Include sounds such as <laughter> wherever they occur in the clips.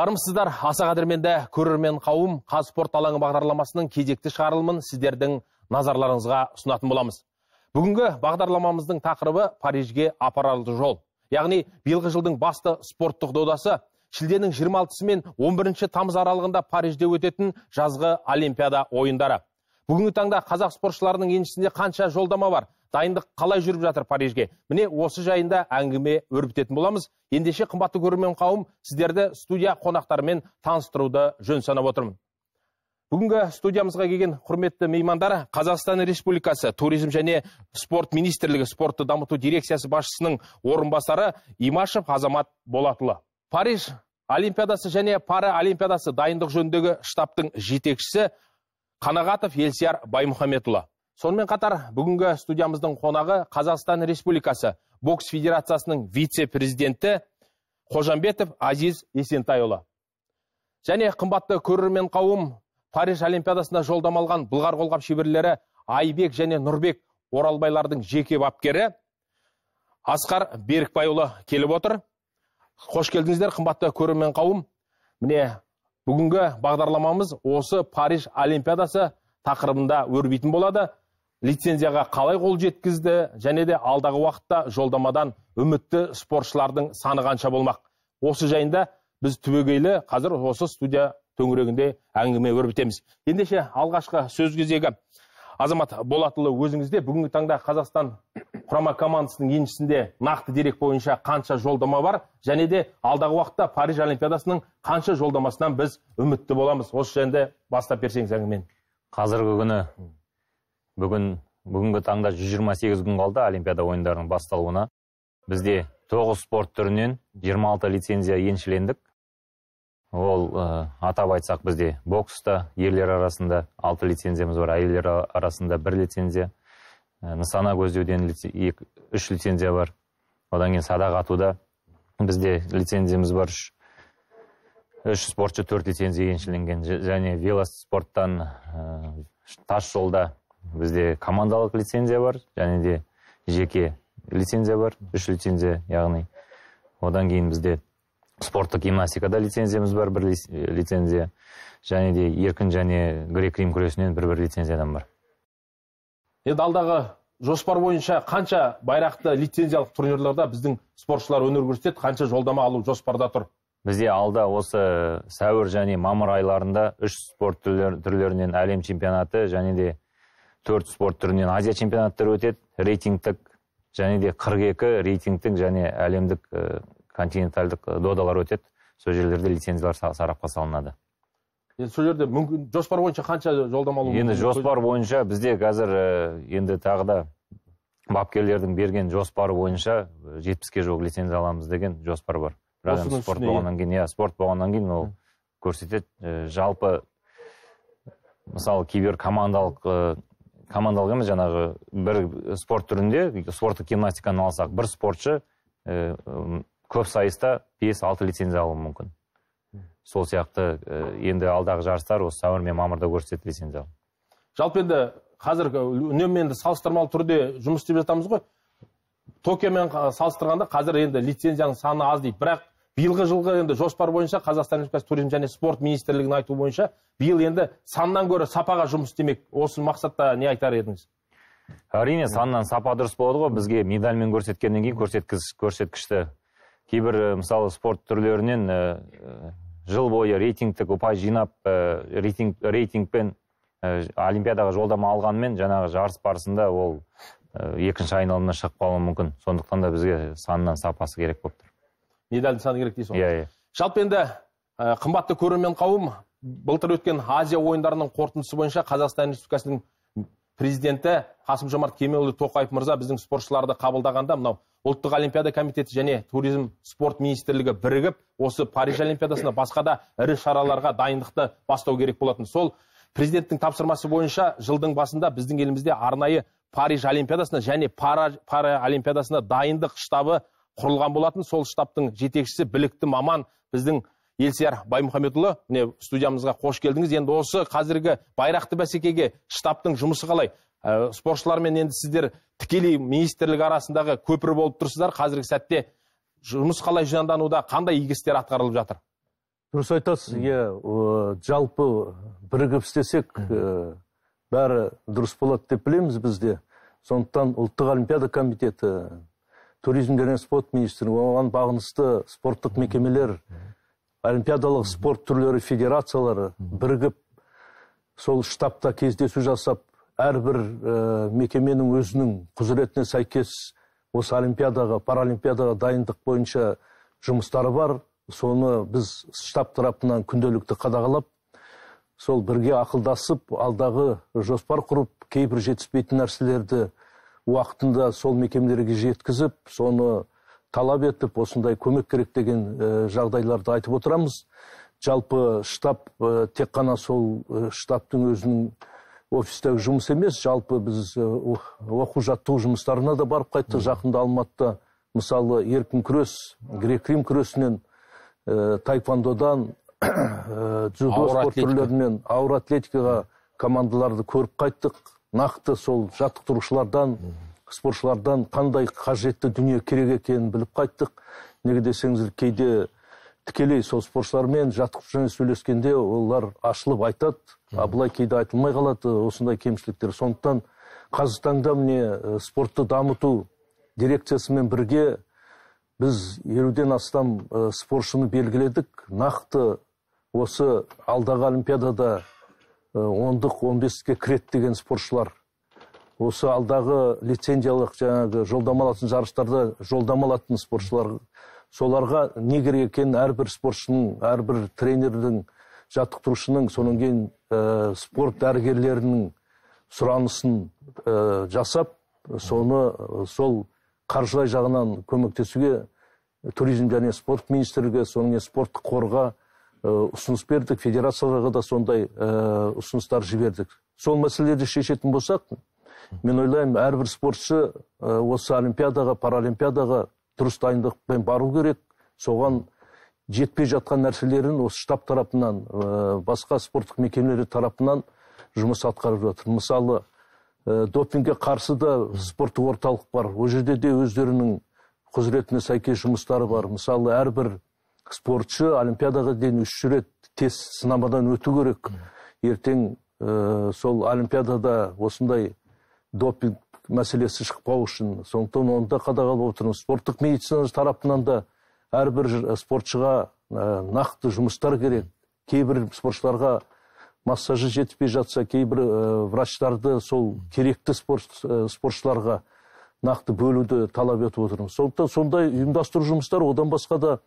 армысыздар аса қадірменді көрермен қауым қазспорт алаңы бағдарламасының кезекті шығарылымын сіздердің назарларыңызға ұсынатын боламыз бүгінгі бағдарламамыздың тақырыбы парижге апарар жол яғни биылғы жылдың басты спорттық додасы шілденің 26 алтысы мен 11 тамыз аралығында парижде өтетін жазғы олимпиада ойындары бүгінгі таңда қазақ спортшыларының еншісінде қанша жолдама бар дайындық қалай жүріп жатыр парижге міне осы жайында әңгіме өрбітетін боламыз ендеше қымбатты көрермен қауым сіздерді студия қонақтарымен таныстыруды жөн санап отырмын бүгінгі студиямызға келген құрметті меймандар қазақстан республикасы туризм және спорт министрлігі спортты дамыту дирекциясы басшысының орынбасары имашев азамат болатұлы париж олимпиадасы және пара олимпиадасы дайындық жөніндегі штабтың жетекшісі қанағатов елсияр баймұхамедұлы сонымен қатар бүгінгі студиямыздың қонағы қазақстан республикасы бокс федерациясының вице президенті қожамбетов азиз есентайұлы және қымбатты көрермен қауым париж олимпиадасына жолдама алған бұлғар қолғап шеберлері айбек және нұрбек оралбайлардың жеке бапкері асқар берікбайұлы келіп отыр қош келдіңіздер қымбатты көрермен қауым міне бүгінгі бағдарламамыз осы париж олимпиадасы тақырыбында өрбитін болады лицензияға қалай қол жеткізді және де алдағы уақытта жолдамадан үмітті спортшылардың саны қанша болмақ осы жайында біз түбегейлі қазір осы студия төңірегінде әңгіме өрбітеміз ендеше алғашқы сөз кезегі азамат болатұлы өзіңізде бүгінгі таңда қазақстан құрама командасының еншісінде нақты дерек бойынша қанша жолдама бар және де алдағы уақытта париж олимпиадасының қанша жолдамасынан біз үмітті боламыз осы жөнінде бастап берсеңіз әңгімені қазіргі күні бүгін бүгінгі таңда 128 күн қалды олимпиада ойындарының басталуына бізде тоғыз спорт түрінен 26 лицензия еншілендік ол э, атап айтсақ бізде бокста ерлер арасында алты лицензиямыз бар әйелдер арасында бір лицензия ә, нысана көздеуден үш лицензия бар одан кейін садақ атуда бізде лицензиямыз бар үш үш спортшы төрт лицензия еншіленген және велоспорттан ә, тас жолда бізде командалық лицензия бар және де жеке лицензия бар үш лицензия яғни одан кейін бізде спорттық гимнастикада лицензиямыз бар бір э, лицензия және де еркін және грек рим күресінен бір бір лицензиядан бар енді алдағы жоспар бойынша қанша байрақты лицензиялық турнирларда біздің спортшылар өнер көрсетеді қанша жолдама алу жоспарда тұр бізде алда осы сәуір және мамыр айларында үш спорт түрлерінен әлем чемпионаты және де төрт спорт түрінен азия чемпионаттары өтеді рейтингтік және де қырық екі рейтингтік және әлемдік э, і э, додалар өтеді сол жерлерде лицензиялар сарапқа салынады енді сол жерде мүмкін жоспар бойынша қанша жолдама алу енді жоспар бойынша бізде қазір э, енді тағы да бапкерлердің берген жоспары бойынша жетпіске жоқ лицензия аламыз деген жоспар бар бірақ спорт болғаннан кейін иә спорт болғаннан кейін ол көрсетеді жалпы мысалы командалық командалық емес жаңағы бір спорт түрінде спорттық гимнастиканы алсақ бір спортшы э, көп сайыста бес алты лицензия алуы мүмкін сол сияқты э, енді алдағы жарыстар осы сәуір мен мамырда көрсетеді лицензия жалпы енді қазір э, үнемі енді салыстырмалы түрде жұмыс істеп жатамыз ғой токиомен салыстырғанда қазір енді лицензияның саны аз дейді бірақ биылғы жылғы енді жоспар бойынша қазақстан республикасы туризм және спорт министрлігінің айтуы бойынша биыл енді саннан гөрі сапаға жұмыс істемек осы мақсатта не айтар едіңіз әрине саннан сапа дұрыс болады ғой бізге медальмен көрсеткеннен кейін көрсеткіш көрсеткішті кейбір мысалы спорт түрлерінен ә, жыл бойы рейтингтік ұпай жинап ә, рейтинг рейтингпен ә, олимпиадаға жолдама алғанымен жаңағы жарыс барысында ол ә, екінші айналымнан шығып қалуы мүмкін сондықтан да бізге саннан сапасы керек болып тұр медальдің саны керек дейсің ғой иә иә жалпы енді ә, қымбатты көрермен қауым былтыр өткен азия ойындарының қорытындысы бойынша қазақстан республикасының президенті қасым жомарт кемелұлы тоқаев мырза біздің спортшыларды қабылдағанда мынау ұлттық олимпиада комитеті және туризм спорт министрлігі бірігіп осы париж олимпиадасына басқа да ірі шараларға дайындықты бастау керек болатын сол президенттің тапсырмасы бойынша жылдың басында біздің елімізде арнайы париж олимпиадасына және пара, пара олимпиадасына дайындық штабы құрылған болатын сол штабтың жетекшісі білікті маман біздің елсияр баймұхамедұлы міне студиямызға қош келдіңіз енді осы қазіргі байрақты бәсекеге штабтың жұмысы қалай ә, спортшылармен енді сіздер тікелей министрлік арасындағы көпір болып тұрсыздар қазіргі сәтте жұмыс қалай жандануда қандай игі істер атқарылып жатыр дұрыс айтасыз иә жалпы бірігіп істесек ә, бәрі дұрыс болады деп білеміз бізде сондықтан ұлттық олимпиада комитеті туризм және спорт министрлігі оған бағынысты спорттық мекемелер олимпиадалық спорт түрлері федерациялары бірігіп сол штабта кездесу жасап әрбір ә, мекеменің өзінің құзыретіне сәйкес осы олимпиадаға паралимпиадаға дайындық бойынша жұмыстары бар соны біз штаб тарапынан күнделікті қадағалап сол бірге ақылдасып алдағы жоспар құрып кейбір жетіспейтін нәрселерді уақытында сол мекемелерге жеткізіп соны талап етіп осындай көмек керек деген э, жағдайларды айтып отырамыз жалпы штаб э, тек қана сол э, штабтың өзінің офистегі жұмыс емес жалпы біз оқу жаттығу жұмыстарына да барып қайтты. жақында алматыда мысалы еркін күрес грек рим күресінен ә, <clears throat> дзюдо спорт түрлерінен ауыр атлетикаға командаларды көріп қайттық нақты сол жаттықтырушылардан спортшылардан қандай қажетті дүние керек екенін біліп қайттық неге десеңіз кейде тікелей сол спортшылармен жаттықтырушымен сөйлескенде олар ашылып айтады а былай кейде айтылмай қалады осындай кемшіліктер сондықтан қазіргі таңда міне э, спортты дамыту дирекциясымен бірге біз елуден астам э, спортшыны белгіледік нақты осы алдағы олимпиадада Э, ондық он беске кіреді деген спортшылар осы алдағы лицензиялық жаңағы жолдама алатын жарыстарда жолдама алатын спортшылар соларға не керек екенін әрбір спортшының әрбір тренердің жаттықтырушының содан кейін ә, спорт дәрігерлерінің сұранысын ә, жасап соны сол қаржылай жағынан көмектесуге туризм және спорт министрлігі соның кейін спорттық қорға Э, ұсыныс бердік федерацияларға да сондай э, ұсыныстар жібердік сол мәселелерді шешетін болсақ мен ойлаймын әрбір спортшы э, осы олимпиадаға паралимпиадаға дұрыс дайындықпен бару керек соған жетпей жатқан нәрселерін осы штаб тарапынан басқа спорттық мекемелер тарапынан жұмыс атқарып жатыр мысалы ә, допингке қарсы да спорттық орталық бар ол жерде де өздерінің құзыретіне сәйкес жұмыстары бар мысалы әрбір спортшы олимпиадаға дейін үш рет тест сынамадан өту керек ертең ә, сол олимпиадада осындай допинг мәселесі шықпау үшін сондықтан оны да қадағалап отырмыз спорттық медицина тарапынан да әрбір э, спортшыға э, нақты жұмыстар керек кейбір спортшыларға массажы жетпей жатса кейбір ә, врачтарды сол керекті спорт, спортшыларға нақты бөлуді талап етіп отырмыз сондықтан сондай ұйымдастыру жұмыстары одан басқа да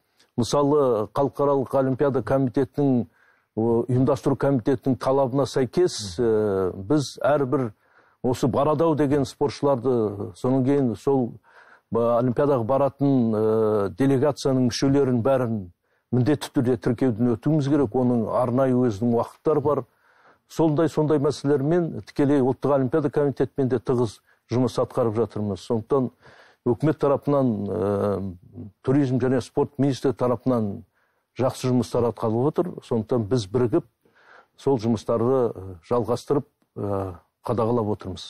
мысалы халықаралық олимпиада комитетінің ұйымдастыру комитетінің талабына сәйкес э, біз әрбір осы барады деген спортшыларды содан кейін сол олимпиадаға баратын ыыы э, делегацияның мүшелерін бәрін міндетті түрде тіркеуден өтуіміз керек оның арнайы өзінің уақыттары бар сондай сондай мәселелермен тікелей ұлттық олимпиада комитетімен де тығыз жұмыс атқарып жатырмыз сондықтан үкімет тарапынан ыыы э, туризм және спорт министрі тарапынан жақсы жұмыстар атқарылып отыр сондықтан біз бірігіп сол жұмыстарды э, жалғастырып ә, қадағалап отырмыз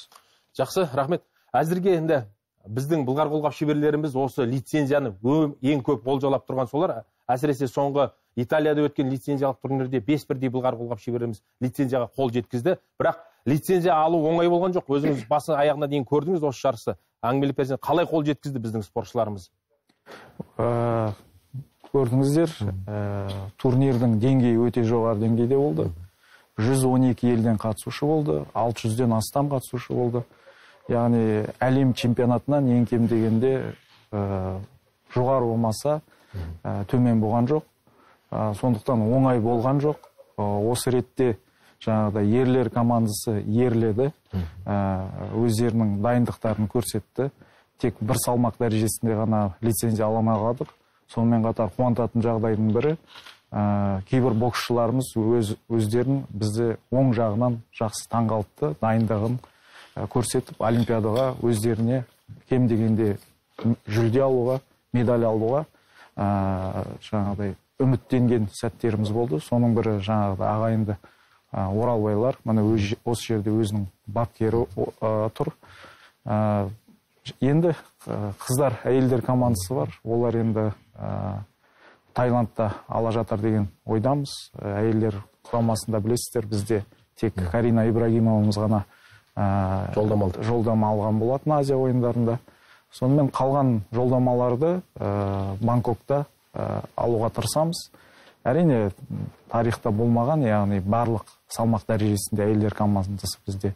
жақсы рахмет әзірге енді біздің былғар қолғап шеберлеріміз осы лицензияны ең көп болжалап тұрған солар әсіресе соңғы италияда өткен лицензиялық турнирде бес бірдей былғар қолғап шеберіміз лицензияға қол жеткізді бірақ лицензия алу оңай болған жоқ өзіңіз басы аяғына дейін көрдіңіз осы жарысты әңгімелеп берсең қалай қол жеткізді біздің спортшыларымыз ә, көрдіңіздер ә, турнирдің деңгейі өте жоғары деңгейде болды 112 елден қатысушы болды 600-ден астам қатысушы болды яғни әлем чемпионатынан ең кем дегенде ә, жоғары болмаса төмен болған жоқ ә, сондықтан оңай болған жоқ осы ретте жаңағыдай ерлер командасы ерледі ә, өздерінің дайындықтарын көрсетті тек бір салмақ дәрежесінде ғана лицензия ала алмай қалдық сонымен қатар қуантатын жағдайдың бірі ә, кейбір боксшыларымыз өз, өздерін бізді оң жағынан жақсы таңғалтты дайындығын ә, көрсетіп олимпиадаға өздеріне кем дегенде жүлде алуға медаль алуға ә, жаңағыдай үміттенген сәттеріміз болды соның бірі жаңағыдай ағайынды оралбайлар міне осы жерде өзінің бапкері тұр енді қыздар әйелдер командасы бар олар енді Тайландта ала жатар деген ойдамыз әйелдер құрамасында білесіздер бізде тек карина ибрагимовамыз ғана ә, жолдама алды жолдама алған болатын азия ойындарында сонымен қалған жолдамаларды ә, бангкокта алуға тырысамыз әрине тарихта болмаған яғни барлық салмақ дәрежесінде әйелдер командасы бізде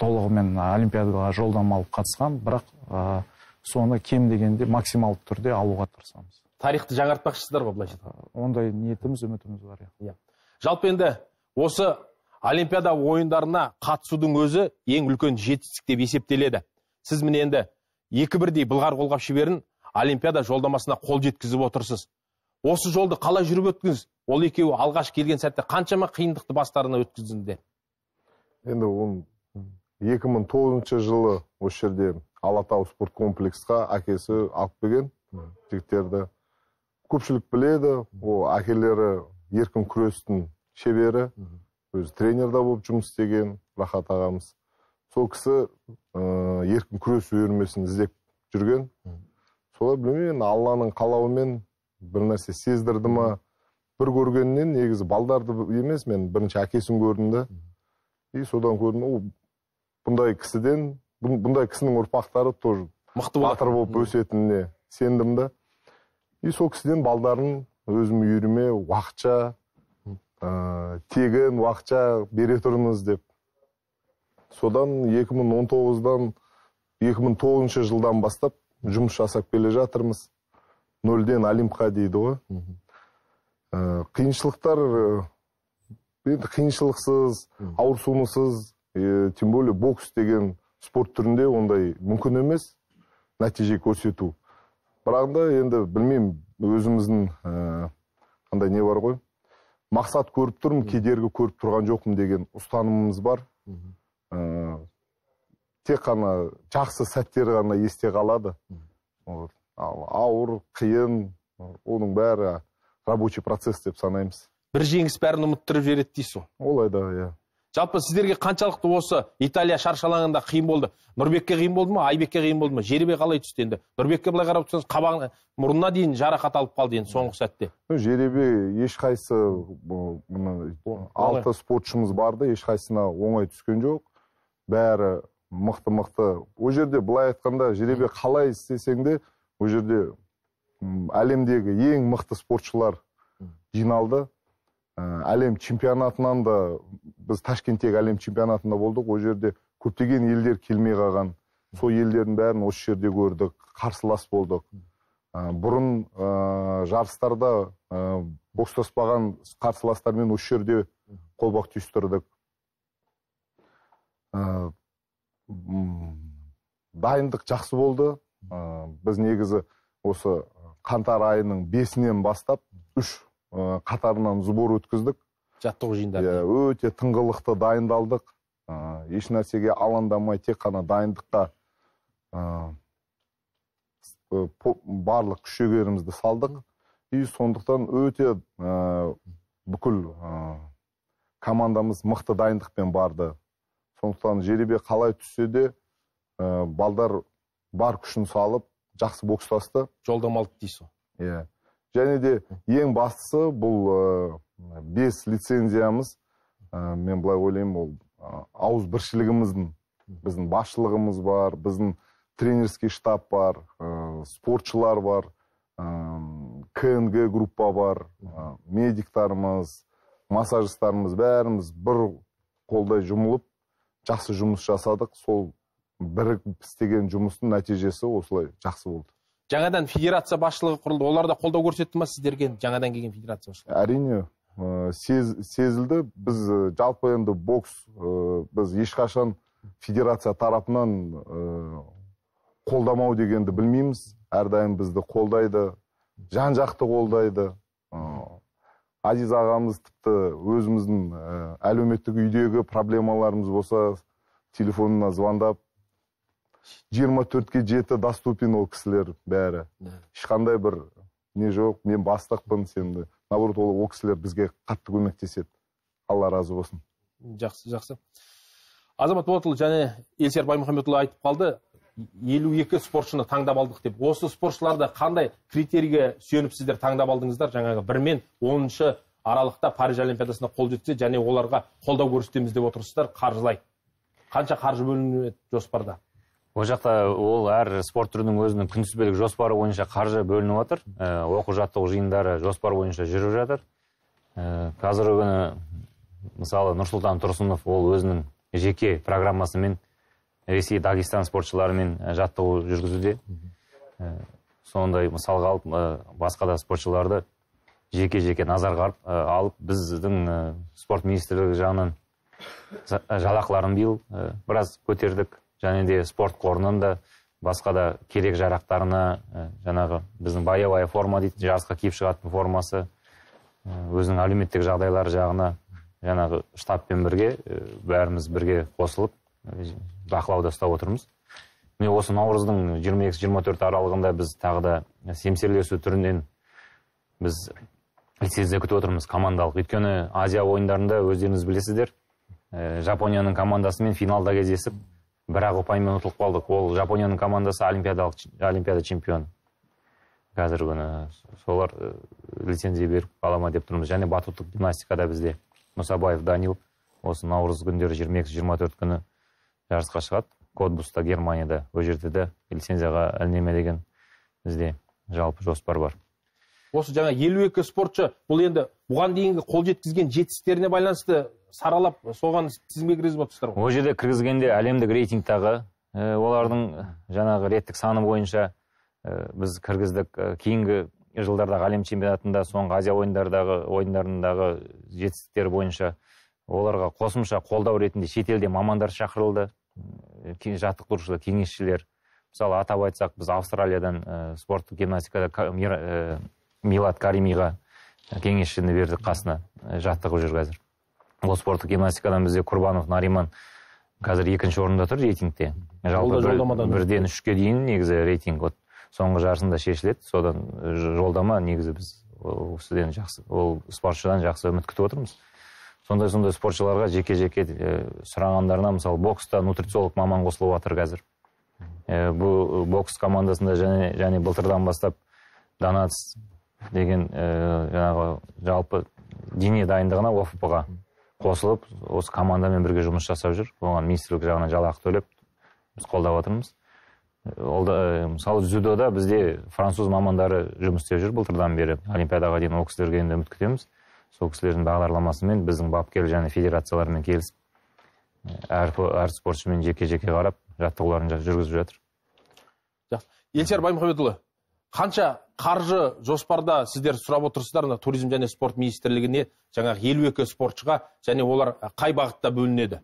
толығымен олимпиадаға жолдама алып қатысқан бірақ соны кем дегенде максималды түрде алуға тырысамыз тарихты жаңартпақшысыздар ғой былайша айтқанда ондай ниетіміз үмітіміз бар иә. иә жалпы енді осы олимпиада ойындарына қатысудың өзі ең үлкен жетістік деп есептеледі сіз міне енді екі бірдей былғары қолғап шеберін олимпиада жолдамасына қол жеткізіп отырсыз осы жолды қалай жүріп өттіңіз ол екеуі алғаш келген сәтте қаншама қиындықты бастарына өткіздіңдер енді он екі мың тоғызыншы жылы осы жерде алатау спорт комплексқа әкесі алып келген жігіттерді көпшілік біледі ол әкелері еркін күрестің шебері өзі тренер да болып жұмыс істеген рахат ағамыз сол кісі ыыы еркін күрес үйірмесін іздеп жүрген солай білмеймін енді алланың қалауымен бір нәрсе сездірді ма бір көргеннен негізі балдарды емес мен бірінші әкесін көрдім да и содан көрдім о бұндай кісіден бұндай кісінің ұрпақтары тоже мықты батыр болып өсетініне сендім да и сол кісіден балдарын өзім үйіріме уақытша ыыы тегін уақытша бере тұрыңыз деп содан 2019-дан 2009 жылдан бастап жұмыс жасап келе жатырмыз нөлден олимпқа дейді ғой ыыы ә, қиыншылықтар ә, енді қиыншылықсыз ауырсынусыз тем более бокс деген спорт түрінде ондай мүмкін емес нәтиже көрсету бірақ енді білмеймін өзіміздің ә, қандай не бар ғой мақсат көріп тұрмын кедергі көріп тұрған жоқпын деген ұстанымымыз бар ыыы тек қана жақсы сәттер ғана есте қалады вот ал ауыр қиын оның бәрі рабочий процесс деп санаймыз бір жеңіс бәрін ұмыттырып жібереді дейсіз ғой олай да иә жалпы сіздерге қаншалықты осы италия шаршы алаңында қиын болды нұрбекке қиын болды ма айбекке қиын болды ма жеребе қалай түсті енді нұрбекке былай қарап тұрсаңыз қабағына мұрнына дейін жарақат алып қалды енді соңғы сәтте жеребе ешқайсы мына алты спортшымыз барды да ешқайсысына оңай түскен жоқ бәрі мықты мықты ол жерде былай айтқанда жеребе қалай істесең де ол жерде әлемдегі ең мықты спортшылар жиналды ә, әлем чемпионатынан да біз ташкенттегі әлем чемпионатында болдық ол жерде көптеген елдер келмей қалған сол елдердің бәрін осы жерде көрдік қарсылас болдық ә, бұрын ыыы ә, жарыстарда бокстаспаған қарсыластармен осы жерде қолбақ түйістірдік ыыы дайындық жақсы болды біз негізі осы қаңтар айының бесінен бастап үш ә, қатарынан сбор өткіздік жаттығу жиындары иә өте тыңғылықты дайындалдық ә, еш нәрсеге алаңдамай тек қана дайындыққа барлық күш жігерімізді салдық и сондықтан өте бүкіл командамыз мықты дайындықпен барды сондықтан жеребе қалай түссе де ә, балдар бар күшін салып жақсы бокстасты жолдама алды дейсіз ғой иә және де ең бастысы бұл ыыы бес лицензиямыз мен былай ойлаймын ол ә, ауыз біздің басшылығымыз бар біздің тренерский штаб бар спортшылар бар кнг группа бар медиктарымыз массажистарымыз бәріміз бір қолдай жұмылып жақсы жұмыс жасадық сол бірігіп істеген жұмыстың нәтижесі осылай жақсы болды жаңадан федерация басшылығы құрылды олар да қолдау көрсетті ма сіздерге жаңадан келген федерация басшылығы? әрине сезілді біз жалпы енді бокс біз ешқашан федерация тарапынан қолдамау дегенді білмейміз әрдайым бізді қолдайды жан жақты қолдайды азиз ағамыз тіпті өзіміздің әлеуметтік үйдегі проблемаларымыз болса телефонына звондап жиырма төртке жеті доступен ол кісілер бәрі ешқандай бір не жоқ мен бастықпын сен наоборот ол ол кісілер бізге қатты көмектеседі алла разы болсын жақсы жақсы азамат болатұлы және елсияр баймұхамедұлы айтып қалды елу екі спортшыны таңдап алдық деп осы спортшыларды қандай критерийге сүйеніп сіздер таңдап алдыңыздар жаңағы бір мен оныншы аралықта париж олимпиадасына қол жеткізсе және оларға қолдау көрсетеміз деп отырсыздар қаржылай қанша қаржы бөлінеді жоспарда ол жақта ол әр спорт түрінің өзінің күнтізбелік жоспары бойынша қаржы бөлініп жатыр ә, оқу жаттығу жиындары жоспар бойынша жүріп жатыр ә, қазіргі күні мысалы нұрсұлтан тұрсынов ол өзінің жеке программасымен ресей дагестан спортшыларымен жаттығу жүргізуде ә, сондай мысалға алып ә, басқа да спортшыларды жеке жеке назарға ә, алып біздің спорт министрлігі жағынан жалақыларын биыл біраз көтердік және де спорт қорының да басқа да керек жарақтарына ә, жаңағы біздің боевая форма дейді жарысқа киіп шығатын формасы өзінің әлеуметтік жағдайлары жағына жаңағы штабпен бірге бәріміз бірге қосылып бақылауда ұстап отырмыз міне осы наурыздың 22 екі аралығында біз тағы да семсерлесу түрінен біз лицензия күтіп отырмыз командалық өйткені азия ойындарында өздеріңіз білесіздер жапонияның командасымен финалда кездесіп бірақ ұпаймен ұтылып қалдық ол жапонияның командасы олимпиадалық олимпиада чемпионы қазіргі күні солар э, лицензия беріп қала ма деп тұрмыз және батуттық гимнастикада бізде мұсабаев данил осы наурыз күндері 22-24 күні жарысқа шығады кодбуста германияда ол жерде де лицензияға ме деген бізде жалпы жоспар бар осы жаңа елу екі спортшы бұл енді бұған дейінгі қол жеткізген жетістіктеріне байланысты саралап соған тізімге кіргізіп отырсыздар ғой ол жерде кіргізгенде әлемдік рейтингтағы ә, олардың жаңағы реттік саны бойынша ә, біз кіргіздік ә, кейінгі жылдардағы әлем чемпионатында соңғы азия ойындардағы ойындарындағы жетістіктер бойынша оларға қосымша қолдау ретінде шетелде мамандар шақырылды жаттықтырушылар кеңесшілер мысалы атап айтсақ біз австралиядан ә, спорттық гимнастикада милат каримиға э, кеңесшіні бердік қасына э, жаттығып жүр қазір ол спорттық гимнастикадан бізде құрбанов нариман қазір екінші орында тұр рейтингте жалпы бір, бірден үшке дейін негізі рейтинг вот соңғы жарысында шешіледі содан э, жолдама негізі біз ол кісіден жақсы ол спортшыдан жақсы үміт күтіп отырмыз сондай сондай спортшыларға жеке жеке сұрағандарына мысалы бокста нутрициолог маман қосылып жатыр қазір бұл бокс командасында және, және былтырдан бастап донатс деген ііі э, жаңағы жалпы дене дайындығына офп ға қосылып осы командамен бірге жұмыс жасап жүр оған министрлік жағынан жалақы төлеп біз қолдап отырмыз ол да э, мысалы дзюдода бізде француз мамандары жұмыс істеп жүр былтырдан бері олимпиадаға дейін ол кісілерге енді үміт күтеміз сол кісілердің бағдарламасымен біздің бапкер және федерациялармен келісіп э, әр, спортшымен жеке жеке қарап жаттығуларын жүргізіп жатыр жақсы елшар баймұхамедұлы қанша қаржы жоспарда сіздер сұрап отырсыздар мына туризм және спорт министрлігіне жаңағы елу екі спортшыға және олар қай бағытта бөлінеді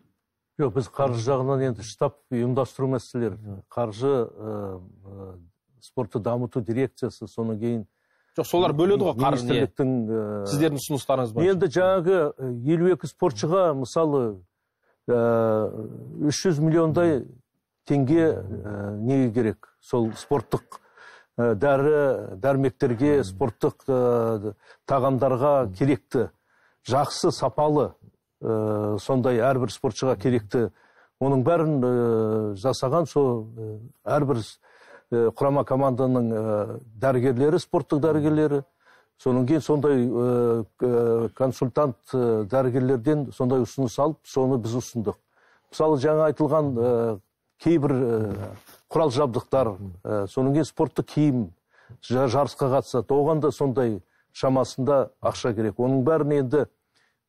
жоқ біз қаржы жағынан енді штаб ұйымдастыру мәселелері қаржы спортты дамыту дирекциясы содан кейін жоқ солар бөледі ғой қаржыны сіздердің ұсыныстарыңыз бойынша енді жаңағы елу екі спортшыға мысалы үш жүз миллиондай теңге неге керек сол спорттық ә, дәрі дәрмектерге спорттық ә, тағамдарға керекті жақсы сапалы ыыы э, сондай әрбір спортшыға керекті оның бәрін жасаған сол әрбір құрама команданың ә, дәрігерлері спорттық дәрігерлері содан кейін сондай консультант ә, дәрігерлерден сондай ұсыныс алып соны біз ұсындық мысалы жаңа айтылған кейбір құрал жабдықтар ә, э, содан кейін спорттық киім жарысқа қатысады оған да сондай шамасында ақша керек оның бәрін енді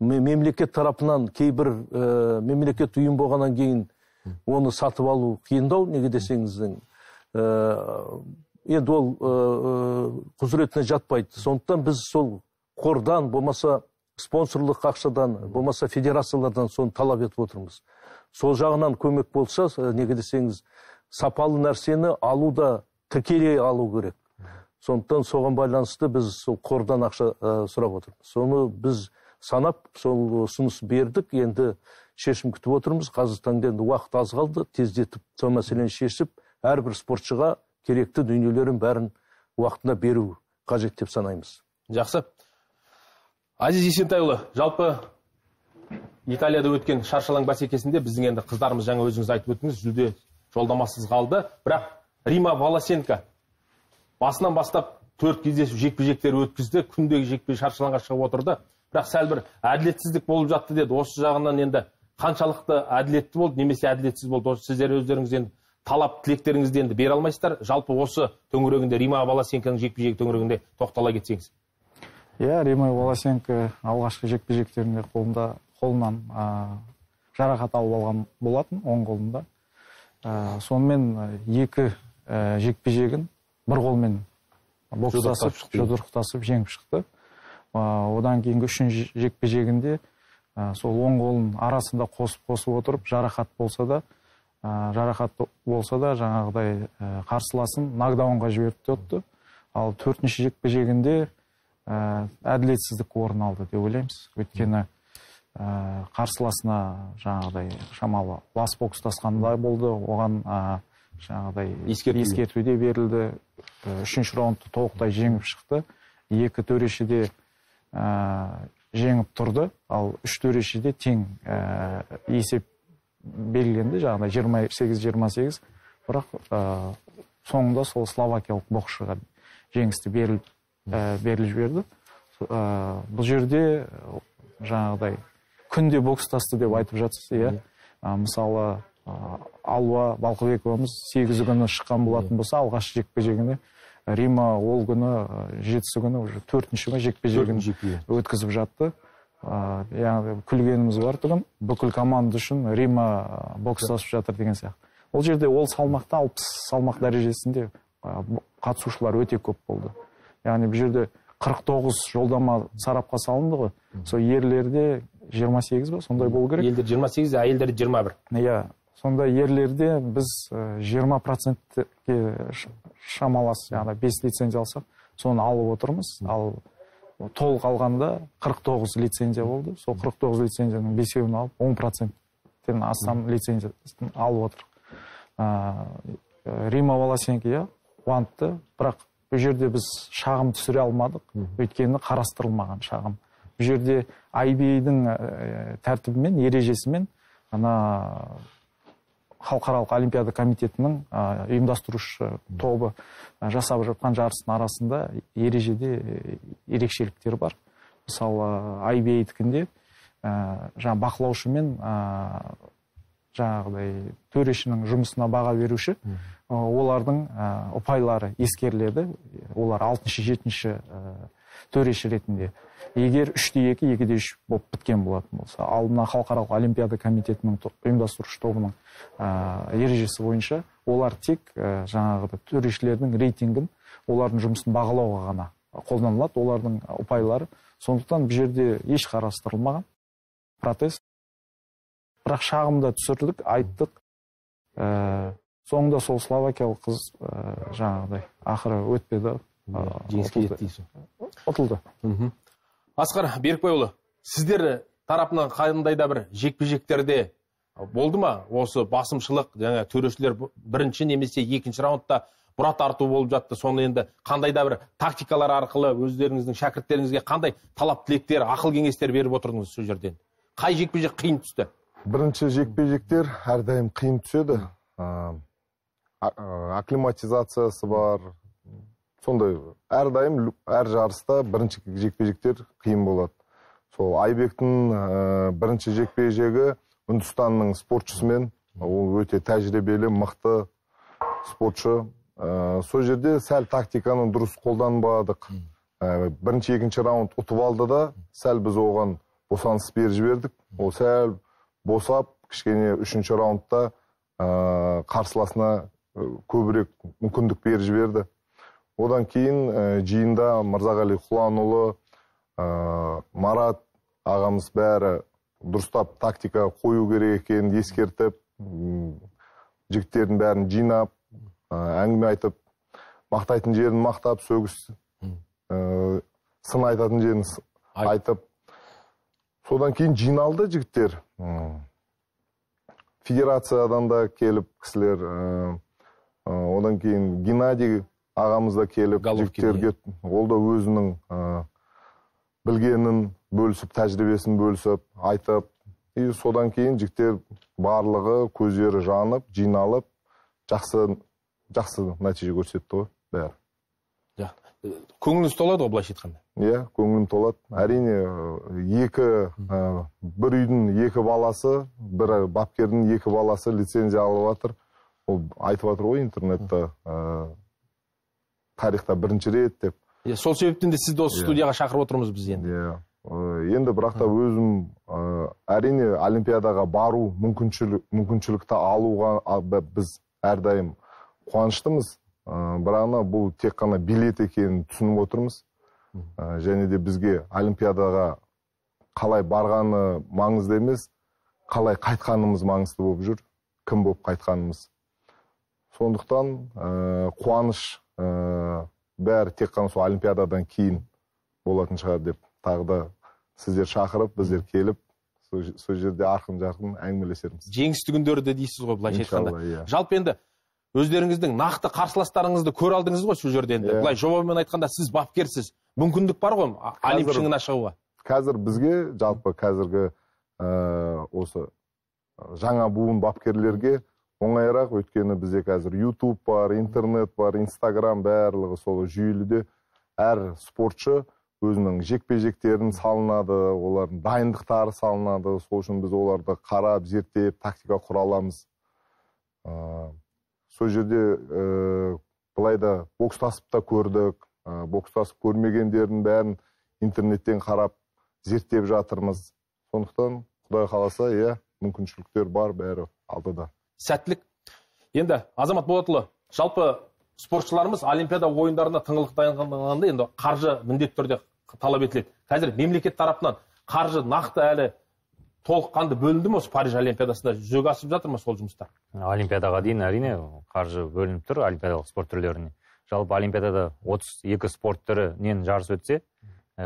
мемлекет тарапынан кейбір ә, мемлекет ұйым болғаннан кейін оны сатып алу қиындау неге десеңіздің ә, э, енді ол ә, құзыретіне жатпайды сондықтан біз сол қордан болмаса спонсорлық ақшадан болмаса федерациялардан соны талап етіп отырмыз сол жағынан көмек болса неге десеңіз сапалы нәрсені алу да тікелей алу керек сондықтан соған байланысты біз сол қордан ақша сұрап отырмыз соны біз санап сол ұсыныс бердік енді шешім күтіп отырмыз қазіргі таңда енді уақыт аз қалды тездетіп сол мәселені шешіп әрбір спортшыға керекті дүниелерін бәрін уақытында беру қажет деп санаймыз жақсы Азиз есентайұлы жалпы италияда өткен шаршы алаң бәсекесінде біздің енді қыздарымыз жаңа өзіңіз айтып өттіңіз жүлде жолдамасыз қалды бірақ рима волосенко басынан бастап төрт кездесу жекпе жектер өткізді күндегі жекпе шаршы шығып отырды бірақ сәл бір әділетсіздік болып жатты деді осы жағынан енді қаншалықты әділетті болды немесе әділетсіз болды осы сіздер өздеріңіз енді талап тілектеріңізді енді бере алмайсыздар жалпы осы төңірегінде рима волосенконың жекпе жегі төңірегінде тоқтала кетсеңіз иә рима волосенко алғашқы жекпе жектерінде қолында қолынан жарақат алып алған болатын оң қолында ыыы ә, сонымен ә, екі ііі ә, жекпе жегін бір қолмен бокстасып жұдырықтасып жеңіп шықты одан кейінгі үшінші жекпе жегінде сол оң қолын арасында қосып қосып отырып жарақат болса да ыыы жарақат болса да жаңағыдай қарсыласын нокдаунға жіберіп те ұтты ал төртінші жекпе жегінде әділетсіздік орын алды деп ойлаймыз өйткені Э, қарсыласына жаңағыдай шамалы лас тасқандай болды оған ә, жаңағыдай ескерту, ескерту де берілді э, үшінші раундты толықтай жеңіп шықты екі төреші де ә, жеңіп тұрды ал үш төреші де тең ә, есеп белгіленді жаңағыдай жиырма сегіз жиырма сегіз бірақ ә, соңында сол словакиялық боксшыға жеңісті беріліп ә, беріліп жіберді ә, бұл жерде жаңағыдай күнде бокс тасты деп айтып жатырсыз иә, иә. мысалы ә, алуа балқыбековамыз сегізі күні шыққан болатын болса алғашқы жекпе жегіне рима ол күні жетісі күні уже төртінші ма жекпе жегін өткізіп жатты ыыы яғни күлгеніміз бар тұғын бүкіл команда үшін рима бокстасып жатыр деген сияқты ол жерде ол салмақта алпыс салмақ дәрежесінде қатысушылар өте көп болды яғни бұл жерде қырық тоғыз жолдама сарапқа салынды ғой сол ерлерде жиырма сегіз ба сондай болу керек елдер жиырма сегіз әйелдерде жиырма бір иә сонда ерлерде біз жиырма процентке шамалас жаңағыдай бес лицензия алсақ соны алып отырмыз ал толық алғанда қырық тоғыз лицензия болды сол қырық тоғыз лицензияның бесеуін алып он проценттен астам лицензия алып отыр ыыы рима волосенко иә қуантты бірақ бұл жерде біз шағым түсіре алмадық өйткені қарастырылмаған шағым бұл жерде айбидің э, тәртібімен ережесімен ана халықаралық олимпиада комитетінің ұйымдастырушы тобы жасап жатқан жарыстың арасында ережеде э, ерекшеліктер бар мысалы тікінде э, ә, бақылаушы мен жаңағыдай төрешінің жұмысына баға беруші олардың ә, ұпайлары ескеріледі олар алтыншы жетінші төреші ретінде егер үште екі екі де үш болып біткен болатын болса ал мына халықаралық олимпиада комитетінің ұйымдастырушы тобының ә, ережесі бойынша олар тек ә, төрешілердің рейтингін олардың жұмысын бағалауға ғана қолданылады олардың ұпайлары сондықтан бұл жерде еш қарастырылмаған протест бірақ шағымда түсірдік айттық ә, соңында сол словакиялық қыз ә, жаңағыдай ақыры өтпеді жеңіске жетті ұтылды мхм асқар берікбайұлы сіздер тарапынан қандай да бір жекпе жектерде болды ма осы басымшылық жаңа төрешілер бірінші немесе екінші раундта бұра тарту болып жатты соны енді қандай да бір тактикалар арқылы өздеріңіздің шәкірттеріңізге қандай талап тілектер ақыл кеңестер беріп отырдыңыз сол жерден қай жекпе жек қиын түсті бірінші жекпе жектер әрдайым қиын түседі ыыы акклиматизациясы бар сондай әрдайым әр жарыста бірінші жекпе жектер қиын болады сол айбектің ыыы э, бірінші жекпе жегі үндістанның спортшысымен ол өте тәжірибелі мықты спортшы ыыы э, сол жерде сәл тактиканы дұрыс қолданбадық і э, бірінші екінші раунд ұтып алды да сәл біз оған босаныс беріп жібердік ол сәл босап кішкене үшінші раундта ыыы қарсыласына көбірек мүмкіндік беріп жіберді одан кейін ә, жиында мырзағали құланұлы ыыы марат ағамыз бәрі дұрыстап тактика қою керек екенін ескертіп жігіттердің бәрін жинап әңгіме айтып мақтайтын жерін мақтап сөгіс ыыы сын айтатын жерін айтып содан кейін жиналды жігіттер федерациядан да келіп кісілер одан кейін геннадий ағамыз да келіп жігіттерге ол да өзінің ыыы білгенін бөлісіп тәжірибесін бөлісіп айтып и содан кейін жігіттер барлығы көздері жанып жиналып жақсы жақсы нәтиже көрсетті ғой бәрі көңіліңіз толады ғой былайша айтқанда иә көңілім толады әрине екі бір үйдің екі баласы бір бапкердің екі баласы лицензия алып жатыр ол айтып жатыр ғой интернетте тарихта бірінші рет деп иә сол себептен де сізді осы студияға шақырып отырмыз біз енді иә енді бірақ та өзім әрине олимпиадаға бару мүмкіншілік мүмкіншілікті алуға біз әрдайым қуаныштымыз ыыы бірақ бұл тек қана билет екенін түсініп отырмыз және де бізге олимпиадаға қалай барғаны маңызды емес қалай қайтқанымыз маңызды болып жүр кім болып қайтқанымыз сондықтан ыыы қуаныш ыыы э, бәрі тек қана сол олимпиададан кейін болатын шығар деп тағы да сіздер шақырып біздер келіп сол жерде арқын жарқын әңгімелесерміз жеңісті дейсіз ғой былайша айтқанда иә жалпы енді өздеріңіздің нақты қарсыластарыңызды көре алдыңыз ғой сол жерде енді yeah. Иә. былай жобамен айтқанда сіз бапкерсіз мүмкіндік бар ғой олимп шыңына шығуға қазір бізге жалпы қазіргі ыыы э, осы жаңа буын бапкерлерге оңайырақ өйткені бізде қазір ютуб бар интернет бар инстаграм барлығы сол жүйеліде әр спортшы өзінің жекпе жектерін салынады олардың дайындықтары салынады сол үшін біз оларды қарап зерттеп тактика құра аламыз ыыы сол жерде ыыы э, былай да бокстасып та көрдік ә, бокстасып көрмегендердің бәрін интернеттен қарап зерттеп жатырмыз сондықтан құдай қаласа иә мүмкіншіліктер бар бәрі алдыда сәттілік енді азамат болатұлы жалпы спортшыларымыз олимпиада ойындарына тыңғылық таянғанда енді қаржы міндетті түрде талап етіледі қазір мемлекет тарапынан қаржы нақты әлі толыққанды бөлінді ме осы париж олимпиадасында жүзеге асып жатыр ма сол жұмыстар олимпиадаға дейін әрине қаржы бөлініп тұр олимпиадалық спорт түрлеріне жалпы олимпиадада 32 спорт түрінен жарыс өтсе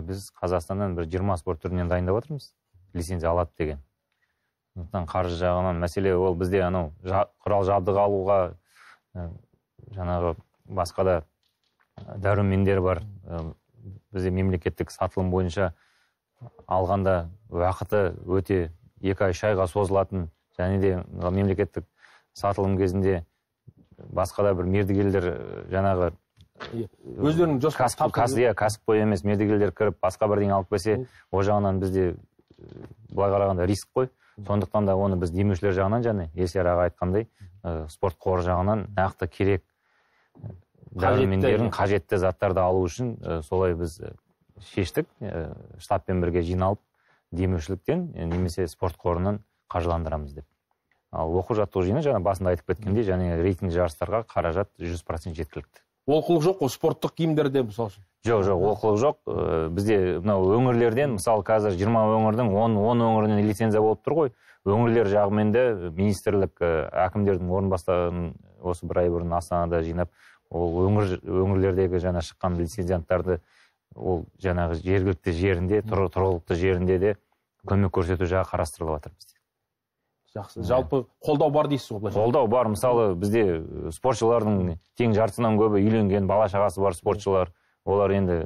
біз қазақстаннан бір 20 спорт түрінен дайындап жатырмыз лицензия алады деген сондықтан қаржы жағынан мәселе ол бізде анау құрал жабдық алуға ә, жаңағы басқа да дәрумендер бар бізде мемлекеттік сатылым бойынша алғанда уақыты өте екі ай үш айға созылатын және де мемлекеттік сатылым кезінде басқа да бір мердігерлер жаңағы өздерінің кәсіп кәсіпқой иә, емес мердігерлер кіріп басқа бірдеңе алып келсе ол жағынан бізде былай қарағанда риск қой сондықтан да оны біз демеушілер жағынан және елсер аға айтқандай ә, спорт қоры жағынан нақты керек дәрумендерін иә. қажетті заттарды алу үшін солай біз шештік ә, штабпен бірге жиналып демеушіліктен немесе спорт қорынан қаржыландырамыз деп ал оқу жаттығу жиыны жаңа басында айтып кеткендей және рейтинг жарыстарға қаражат жүз процент жеткілікті олқылық жоқ қой спорттық киімдерде мысалы үшін жоқ жоқ олқылық жоқ ыыы э, бізде мынау өңірлерден мысалы қазір жиырма өңірдің он он өңірінен лицензия болып тұр ғой өңірлер жағымен де министрлік ы э, әкімдердің орынбастарын осы бір ай бұрын астанада жинап ол өңір өңірлердегі жаңа шыққан лицензианттарды ол жаңағы жергілікті жерінде тұрғылықты жерінде де көмек көрсету жағы қарастырылып жатыр бізде жақсы жалпы қолдау бар дейсіз ғой қолдау бар мысалы бізде э, спортшылардың тең жартысынан көбі үйленген бала шағасы бар спортшылар олар енді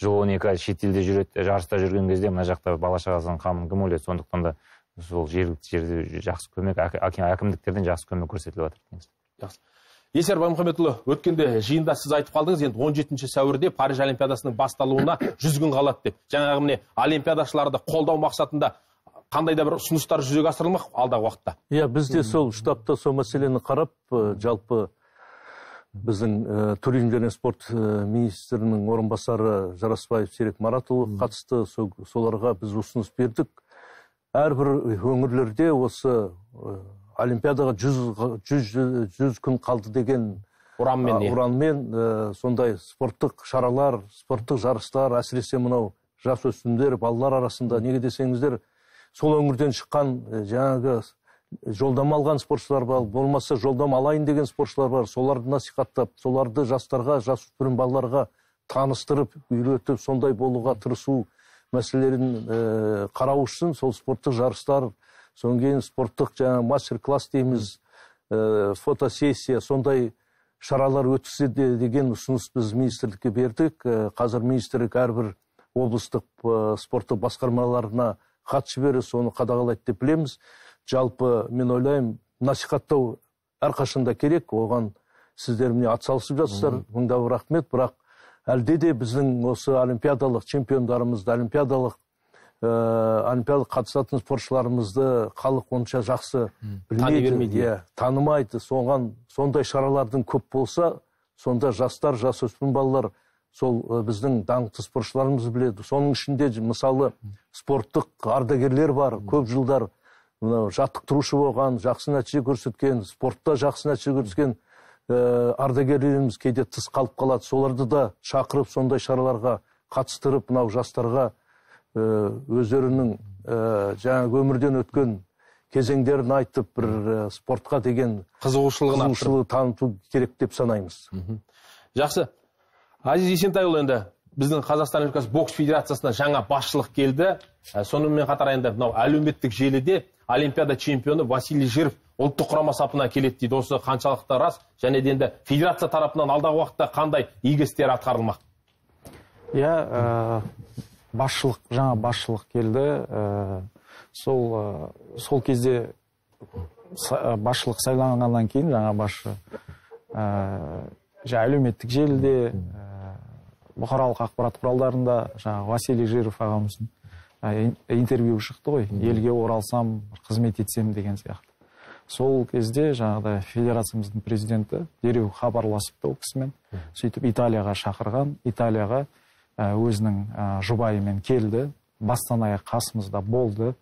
жыл он екі ай шетелде жүреді э, жарыста жүрген кезде мына жақта бала шағасының қамын кім ойлайды сондықтан да сол жергілікті жерде жақсы көмек әкімдіктерден жақсы көмек көрсетіліп жатыр жақсы есер баймұхамбетұлы өткенде жиында сіз айтып қалдыңыз енді он жетінші сәуірде париж олимпиадасының басталуына жүз күн қалады деп жаңағы міне олимпиадашыларды қолдау мақсатында қандай да бір ұсыныстар жүзеге асырылмақ алдағы уақытта иә бізде сол штабта сол мәселені қарап э, жалпы біздің ә, туризм және спорт ә, министрінің орынбасары жарасбаев серік маратұлы қатысты соларға біз ұсыныс бердік әрбір өңірлерде осы олимпиадаға жүз жүз күн қалды деген ұранмен ұранмен сондай спорттық шаралар спорттық жарыстар әсіресе мынау жасөспірімдер балалар арасында неге десеңіздер сол өңірден шыққан жаңағы жолдама алған спортшылар бар болмаса жолдама алайын деген спортшылар бар соларды насихаттап соларды жастарға жасөспірім балаларға таныстырып үйретіп сондай болуға тырысу мәселелерін ә, қарау үшін сол спорттық жарыстар содан кейін спорттық жаңағы мастер класс дейміз э, фотосессия сондай шаралар өткізсе деген ұсыныс біз министрлікке бердік э, қазір министрлік әрбір облыстық спорттық басқармаларына хат жіберіп соны қадағалайды деп білеміз жалпы мен ойлаймын насихаттау әрқашанда керек оған сіздер міне атсалысып жатсыздар мыңда рахмет бірақ әлде де біздің осы олимпиадалық чемпиондарымызды олимпиадалық э, ыыы қатысатын спортшыларымызды халық онша жақсы білмейді иә танымайды соған сондай шаралардың көп болса сонда жастар жасөспірім балалар сол э, біздің даңқты спортшыларымызды біледі соның ішінде мысалы спорттық ардагерлер бар көп жылдар мынау жаттықтырушы болған жақсы нәтиже көрсеткен спортта жақсы нәтиже көрсеткен ыыы э, ардагерлеріміз кейде тыс қалып қалады соларды да шақырып сондай шараларға қатыстырып мынау жастарға ыыы э, өздерінің ііі э, жаңағы өмірден өткен кезеңдерін айтып бір спортқа деген қызығушылығын қызығушылығы таныту керек деп санаймыз жақсы азиз есентайұлы енді біздің қазақстан республикасы бокс федерациясына жаңа басшылық келді сонымен қатар енді мынау әлеуметтік желіде олимпиада чемпионы василий жиров ұлттық құрама сапына келеді дейді осы қаншалықты рас және де енді федерация тарапынан алдағы уақытта қандай игі істер атқарылмақ иә ә, басшылық жаңа басшылық келді ә, сол ә, сол кезде ә, басшылық сайланғаннан кейін жаңа басшы ә, әлеуметтік желіде ә, бұқаралық ақпарат құралдарында жаңағы василий жиров ағамыздың интервью шықты ғой елге оралсам қызмет етсем деген сияқты сол кезде жаңағыдай федерациямыздың президенті дереу хабарласыпты ол кісімен сөйтіп италияға шақырған италияға өзінің жұбайымен келді бастан аяқ қасымызда болды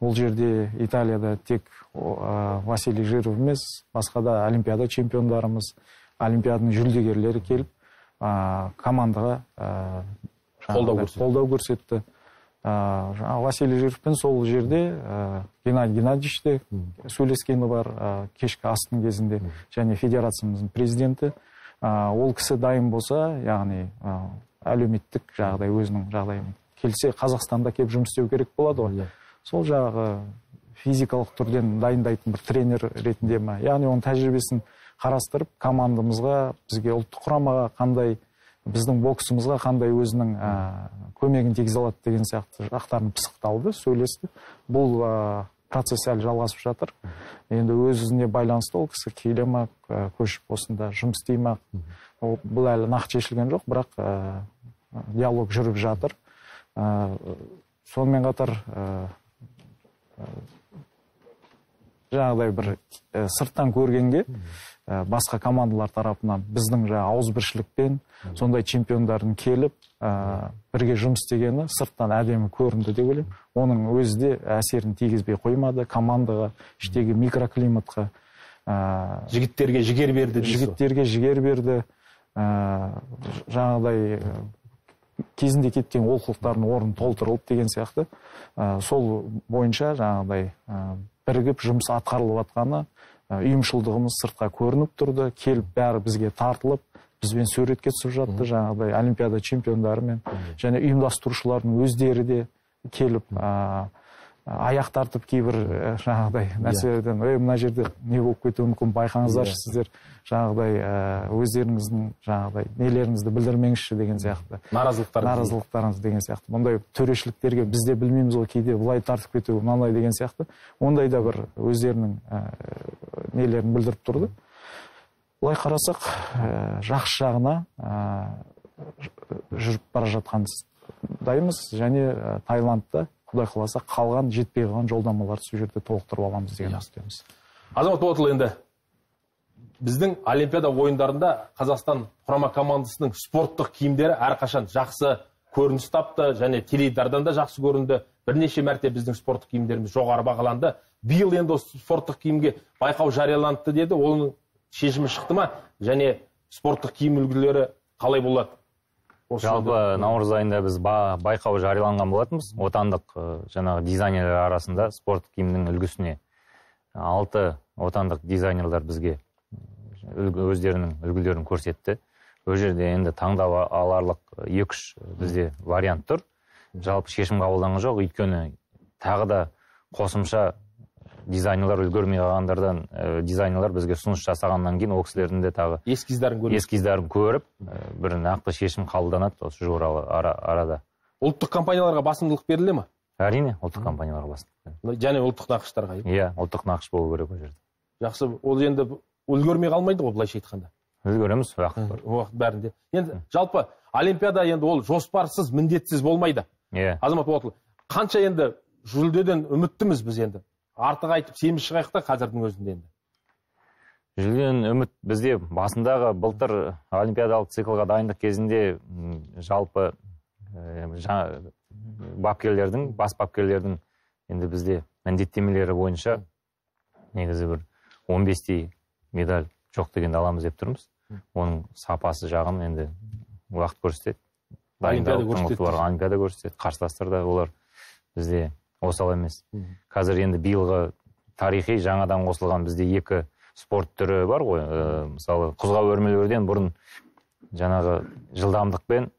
ол жерде италияда тек ә, василий жиров емес басқа да олимпиада чемпиондарымыз олимпиаданың жүлдегерлері келіп ә, командаға қолдау көрсетті ә, жаңағы василий жировпен сол жерде ә, геннадий геннадьевич сөйлескені бар ә, кешкі астың кезінде және федерациямыздың президенті ол кісі дайын болса яғни ә, әлеуметтік жағдай өзінің жағдайын келсе қазақстанда келіп жұмыс істеу керек болады ғой иә. сол жағы физикалық түрден дайындайтын бір тренер ретінде ма яғни оның тәжірибесін қарастырып командамызға бізге ұлттық құрамаға қандай біздің боксымызға қандай өзінің көмегін тигізе алады деген сияқты жақтарын пысықталды сөйлесті бұл ә, процесс әлі жалғасып жатыр енді өзіне байланысты ол кісі келе ма көшіп осында жұмыс істей ма бұл әлі нақты шешілген жоқ бірақ диалог жүріп жатыр ә, сонымен қатар жаңағыдай бір ә, сырттан көргенге басқа командалар тарапынан біздің жаңағы ауызбіршілікпен сондай чемпиондардың келіп ә, бірге жұмыс істегені сырттан әдемі көрінді деп ойлаймын оның өзі де әсерін тигізбей қоймады командаға іштегі микроклиматқа ә, жігіттерге жігер берді жігіттерге жігер берді ә, жаңағыдай кезінде кеткен олқылықтардың орнын толтырылып деген сияқты сол бойынша жаңағыдай бірігіп жұмыс атқарылып жатқаны ұйымшылдығымыз сыртқа көрініп тұрды келіп бәрі бізге тартылып бізбен суретке түсіп жатты жаңағыдай олимпиада чемпиондарымен, және ұйымдастырушылардың өздері де келіп Ә, аяқ тартып кейбір ә, жаңағыдай иә. нәрселерден ей мына жерде не болып кетуі мүмкін байқаңыздаршы иә. сіздер жаңағыдай ә, өздеріңіздің жаңағыдай нелеріңізді білдірмеңізші деген сияқты наразылықтар наразылықтарыңыз деген сияқты мұндай төрешіліктерге біз де білмейміз ғой кейде былай тартып кету мынандай деген сияқты ондай да бір өздерінің нелерін білдіріп тұрды былай қарасақ ыыы жақсы жағына ыыы жүріп бара жатқандаймыз және ә, құдай қаласа қалған жетпей қалған жолдамаларды сол жерде толықтырып аламыз деген иә. үміттеміз азамат болатұлы енді біздің олимпиада ойындарында қазақстан құрама командасының спорттық киімдері әрқашан жақсы көрініс тапты және теледидардан да жақсы көрінді бірнеше мәрте біздің спорттық киімдеріміз жоғары бағаланды биыл енді спорттық киімге байқау жарияланды деді оның шешімі шықты ма және спорттық киім үлгілері қалай болады жалпы наурыз айында біз байқау жарияланған болатынбыз отандық жаңағы дизайнерлер арасында спорт киімнің үлгісіне алты отандық дизайнерлер бізге үлгі, өздерінің үлгілерін көрсетті ол жерде енді таңдау аларлық екі үш бізде вариант тұр жалпы шешім қабылданған жоқ өйткені тағы да қосымша дизайнерлар үлгермей қалғандардан ә, э, дизайнерлар бізге ұсыныс жасағаннан кейін ол кісілердің де тағы эскиздарын көріп эскиздарын көріп ә, бір нақты шешім қабылданады осы жуыралы ара, арада ұлттық компанияларға басымдылық беріле ма әрине ұлттық компанияларға басымдылық және ұлттық нақыштарға иә? иә ұлттық нақыш болу керек ол жерде жақсы ол енді үлгермей қалмайды ғой былайша айтқанда үлгереміз уақыт бар уақыт бәрінде енді жалпы олимпиада енді ол жоспарсыз міндетсіз болмайды иә азамат болатұлы қанша енді жүлдеден үміттіміз біз енді артық айтып семіз шығайық та қазірдің өзінде енді жүлден үміт бізде басындағы былтыр олимпиадалық циклға дайындық кезінде жалпы ә, бапкерлердің бас бапкерлердің енді бізде міндеттемелері бойынша негізі бір 15-тей медаль жоқ дегенде аламыз деп тұрмыз оның сапасы жағын енді уақыт көрсетеді олимпиада көрсетеді қарсыластар да олар бізде осал емес қазір енді биылғы тарихи жаңадан қосылған бізде екі спорт түрі бар ғой ыыы э, мысалы құзға өрмелеуден бұрын жаңағы жылдамдықпен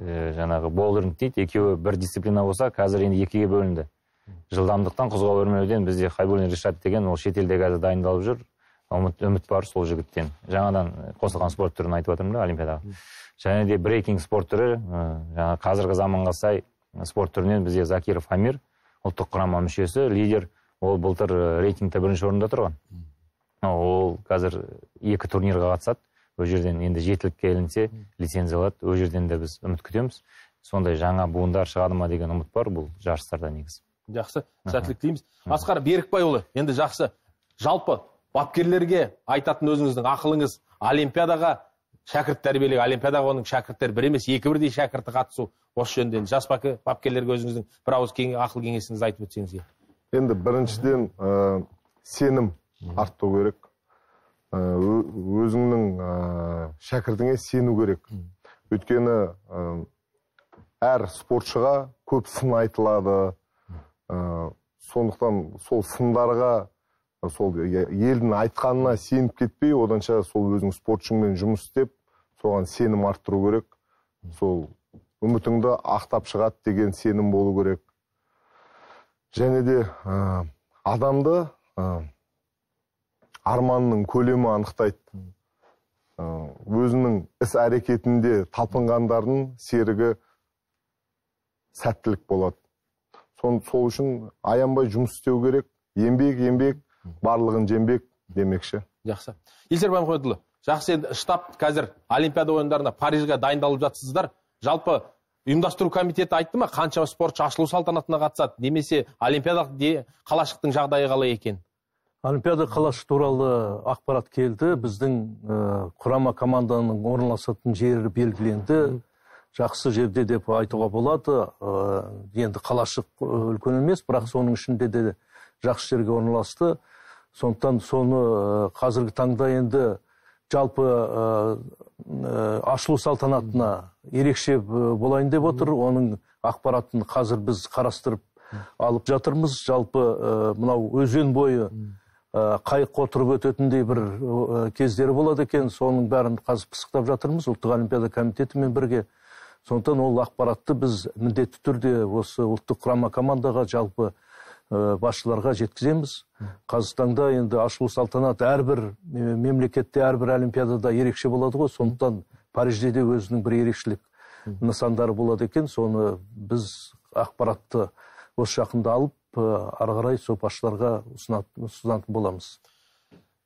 э, жаңағы болдеринг дейді екеуі бір дисциплина болса қазір енді екіге бөлінді жылдамдықтан құзға өрмелеуден бізде хайбуллин ришат деген ол шетелде қазір дайындалып жүр үміт, үміт бар сол жігіттен жаңадан қосылған спорт түрін айтып жатырмын да олимпиадаға және де брейкинг спорт түрі э, жаңағы қазіргі заманға сай спорт түрінен бізде закиров амир ұлттық құрама мүшесі лидер ол былтыр рейтингте бірінші орында тұрған ол қазір екі турнирға қатысады ол жерден енді жетілікке ілінсе лицензия алады ол жерден де біз үміт күтеміз сондай жаңа буындар шығады ма деген үміт бар бұл жарыстарда негізі жақсы сәттілік тілейміз асқар берікбайұлы енді жақсы жалпы бапкерлерге айтатын өзіңіздің ақылыңыз олимпиадаға шәкірт тәрбиелеу олимпиадаға оның шәкірттері бір емес екі бірдей шәкірті қатысу осы жөнінде жас бапкерлерге өзіңіздің бір ауыз ақыл кеңесіңізді айтып өтсеңіз енді біріншіден э, сенім арттыру керек э, өзіңнің ыыы э, шәкіртіңе сену керек өйткені әр спортшыға көп сын айтылады ыыы сондықтан сол сындарға сол елдің айтқанына сеніп кетпей оданша сол өзің спортшыңмен жұмыс істеп соған сенім арттыру керек сол үмітіңді ақтап шығады деген сенім болу керек және де адамды ә, арманның көлемі анықтайды өзінің іс әрекетінде талпынғандардың серігі сәттілік болады сол үшін аянбай жұмыс істеу керек еңбек еңбек барлығын жембек демекші жақсы елсер баймұхамедұлы жақсы енді штаб қазір олимпиада ойындарына парижге дайындалып жатсыздар жалпы ұйымдастыру комитеті айтты ма қанша спортшы ашылу салтанатына қатысады немесе олимпиадалық қалашықтың жағдайы қалай екен олимпиада қалашық туралы ақпарат келді біздің э, құрама команданың орналасатын жері белгіленді жақсы жерде деп айтуға болады э, енді қалашық э, үлкен емес бірақ соның ішінде де жақсы жерге орналасты сондықтан соны қазіргі таңда енді жалпы ыыы э, э, ашылу салтанатына ерекше э, болайын деп отыр оның ақпаратын қазір біз қарастырып алып жатырмыз жалпы ы мынау өзен бойы ы қайық отырып өтетіндей бір кездері болады екен соның бәрін қазір пысықтап жатырмыз ұлттық олимпиада комитетімен бірге сондықтан ол ақпаратты біз міндетті түрде осы ұлттық құрама командаға жалпы Э, басшыларға жеткіземіз қазақстанда енді ашылу салтанаты әрбір мемлекетте әрбір олимпиадада ерекше болады ғой сондықтан парижде де өзінің бір ерекшелік нысандары болады екен соны біз ақпаратты осы жақында алып ары қарай сол басшыларға ұсынатын боламыз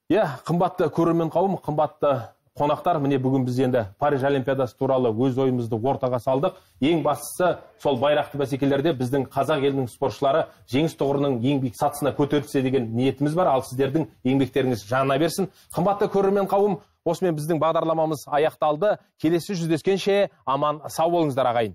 иә қымбатты көрермен қауым қымбатты қонақтар міне бүгін біз енді париж олимпиадасы туралы өз ойымызды ортаға салдық ең бастысы сол байрақты бәсекелерде біздің қазақ елінің спортшылары жеңіс тұғырының еңбек сатысына көтерілсе деген ниетіміз бар ал сіздердің еңбектеріңіз жана берсін қымбатты көрермен қауым осымен біздің бағдарламамыз аяқталды келесі жүздескенше аман сау болыңыздар ағайын